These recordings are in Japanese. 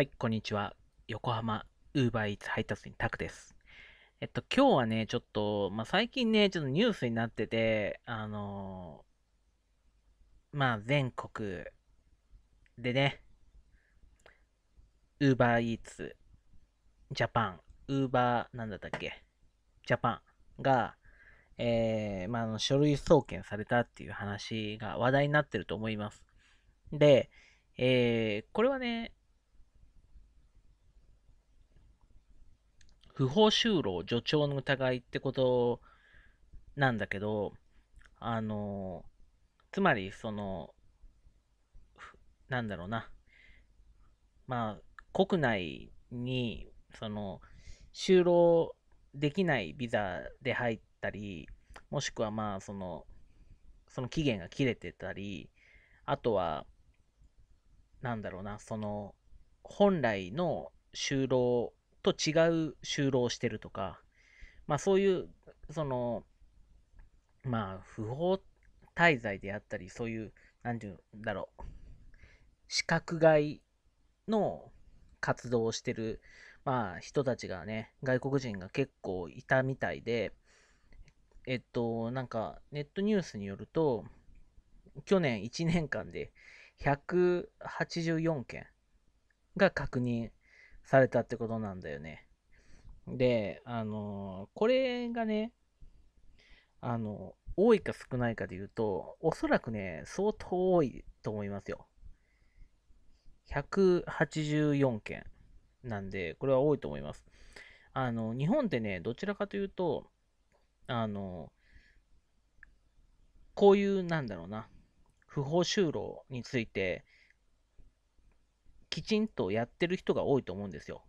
はい、こんにちは。横浜 Uber Eats 配達員タクです。えっと、今日はね、ちょっと、まあ、最近ね、ちょっとニュースになってて、あのー、まあ、全国でね、Uber Eats Japan、Uber、なんだったっけ、Japan が、えー、まあ、の書類送検されたっていう話が話題になってると思います。で、えー、これはね、不法就労助長の疑いってことなんだけど、あの、つまり、その、なんだろうな、まあ、国内に、その、就労できないビザで入ったり、もしくはまあ、その、その期限が切れてたり、あとは、なんだろうな、その、本来の就労と違う就労をしてるとか、まあそういう、その、まあ不法滞在であったり、そういう、なんていうんだろう、資格外の活動をしてる、まあ人たちがね、外国人が結構いたみたいで、えっと、なんかネットニュースによると、去年1年間で184件が確認されたってことなんだよね。で、あのこれがね、あの、多いか少ないかで言うと、おそらくね、相当多いと思いますよ。184件なんで、これは多いと思います。あの、日本ってね、どちらかというと、あの、こういう、なんだろうな、不法就労について、きちんとやってる人が多いと思うんですよ。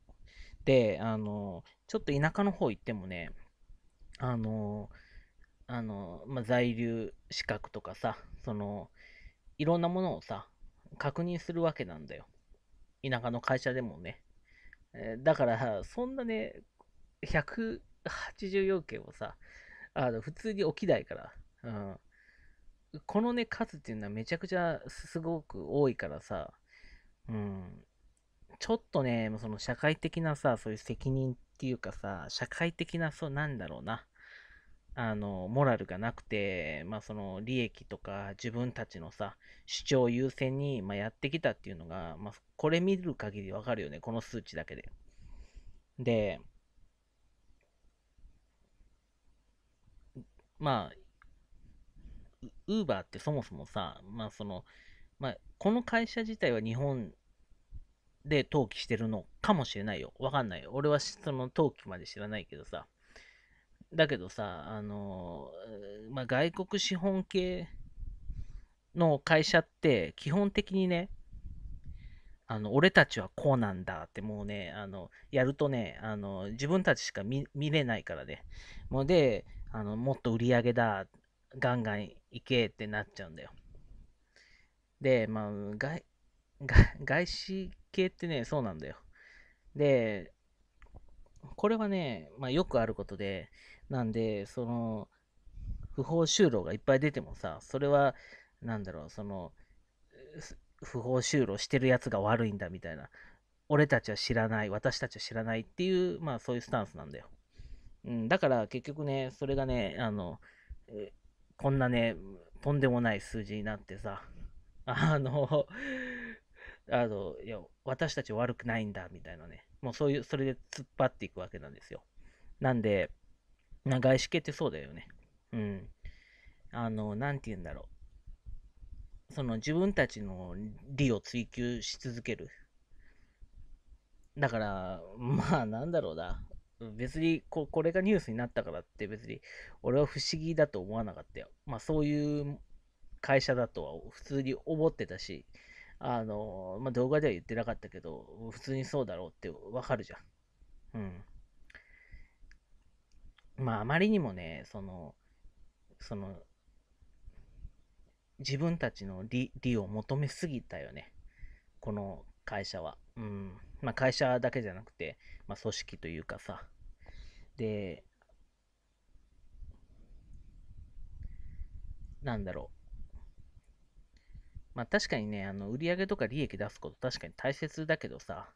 で、あの、ちょっと田舎の方行ってもね、あの、あの、まあ、在留資格とかさ、その、いろんなものをさ、確認するわけなんだよ。田舎の会社でもね。えだから、そんなね、1 8要件をさ、あの普通に起きないから、うん、このね、数っていうのはめちゃくちゃすごく多いからさ、うん、ちょっとね、その社会的なさ、そういう責任っていうかさ、社会的な、そう、なんだろうな、あの、モラルがなくて、まあその利益とか自分たちのさ、主張優先に、まあ、やってきたっていうのが、まあこれ見る限りわかるよね、この数値だけで。で、まあ、ウーバーってそもそもさ、まあその、まあ、この会社自体は日本で登記してるのかもしれないよ。わかんないよ。俺はその登記まで知らないけどさ。だけどさ、あのー、まあ、外国資本系の会社って基本的にね、あの俺たちはこうなんだってもうね、あのやるとねあの、自分たちしか見れないからね。もうであの、もっと売り上げだ、ガンガン行けってなっちゃうんだよ。で、まあ、外、外資系ってね、そうなんだよ。で、これはね、まあ、よくあることで、なんで、その、不法就労がいっぱい出てもさ、それは、なんだろう、その、不法就労してるやつが悪いんだみたいな、俺たちは知らない、私たちは知らないっていう、まあそういうスタンスなんだよ。うん、だから結局ね、それがね、あの、こんなね、とんでもない数字になってさ、あの、あの、いや、私たち悪くないんだ、みたいなね。もうそういう、それで突っ張っていくわけなんですよ。なんで、な外資系ってそうだよね。うん。あの、なんて言うんだろう。その自分たちの利を追求し続ける。だから、まあなんだろうな。別にこ、これがニュースになったからって別に、俺は不思議だと思わなかったよ。まあそういう会社だとは普通に思ってたし、あの、まあ、動画では言ってなかったけど、普通にそうだろうってわかるじゃん。うん。まあ、あまりにもね、その、その、自分たちの利利を求めすぎたよね。この会社は。うん。まあ、会社だけじゃなくて、まあ、組織というかさ。で、なんだろう。まあ確かにね、あの売上とか利益出すこと確かに大切だけどさ、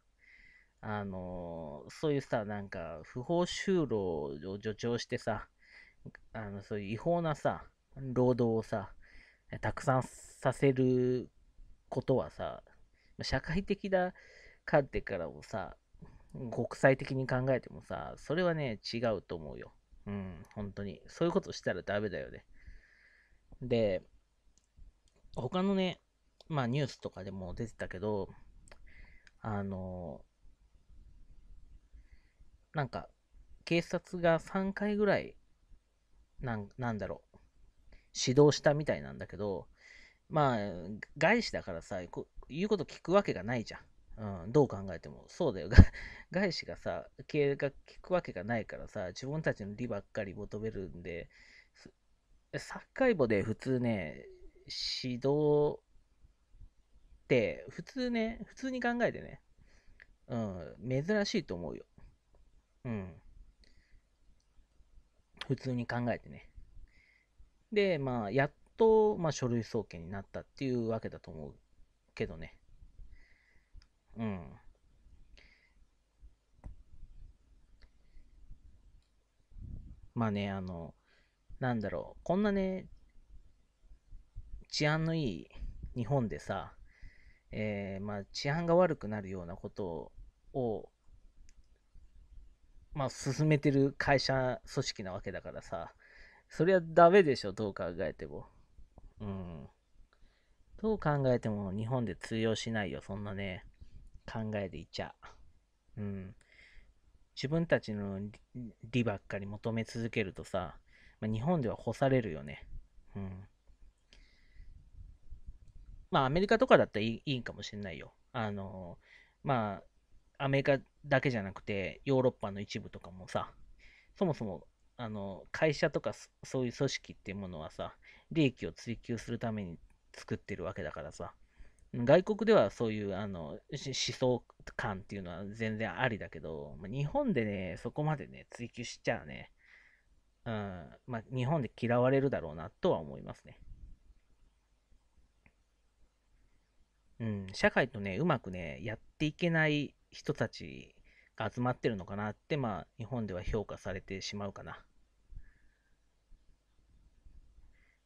あのそういうさ、なんか不法就労を助長してさ、あのそういう違法なさ、労働をさ、たくさんさせることはさ、社会的な観点からをさ、国際的に考えてもさ、それはね、違うと思うよ。うん、本当に。そういうことしたらダメだよね。で、他のね、まあニュースとかでも出てたけど、あの、なんか、警察が3回ぐらい、なん、なんだろう、指導したみたいなんだけど、まあ、外資だからさ、言うこと聞くわけがないじゃん。うん、どう考えても。そうだよ。外資がさ、経営が聞くわけがないからさ、自分たちの利ばっかり求めるんで、サッカー部で普通ね、指導って普通ね、普通に考えてね、うん、珍しいと思うよ。うん。普通に考えてね。で、まあ、やっと、まあ、書類送検になったっていうわけだと思うけどね。うん。まあね、あの、なんだろう、こんなね、治安のいい日本でさ、えー、まあ、治安が悪くなるようなことを、まあ、進めてる会社組織なわけだからさ、そりゃダメでしょ、どう考えても。うん。どう考えても日本で通用しないよ、そんなね、考えでいちゃ。うん。自分たちの利ばっかり求め続けるとさ、まあ、日本では干されるよね。うん。まあアメリカとかだったらいいかもしれないよ。あの、まあ、アメリカだけじゃなくて、ヨーロッパの一部とかもさ、そもそも、あの、会社とかそういう組織っていうものはさ、利益を追求するために作ってるわけだからさ、外国ではそういうあの思想感っていうのは全然ありだけど、日本でね、そこまでね、追求しちゃうね、うんまあ、日本で嫌われるだろうなとは思いますね。うん、社会とね、うまくね、やっていけない人たちが集まってるのかなって、まあ、日本では評価されてしまうかな。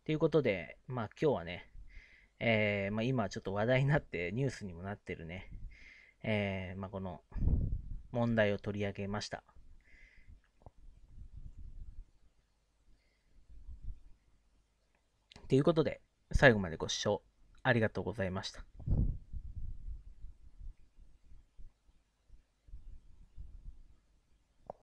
ということで、まあ、今日はね、えー、まあ、今ちょっと話題になって、ニュースにもなってるね、えー、まあ、この問題を取り上げました。ということで、最後までご視聴ありがとうございました。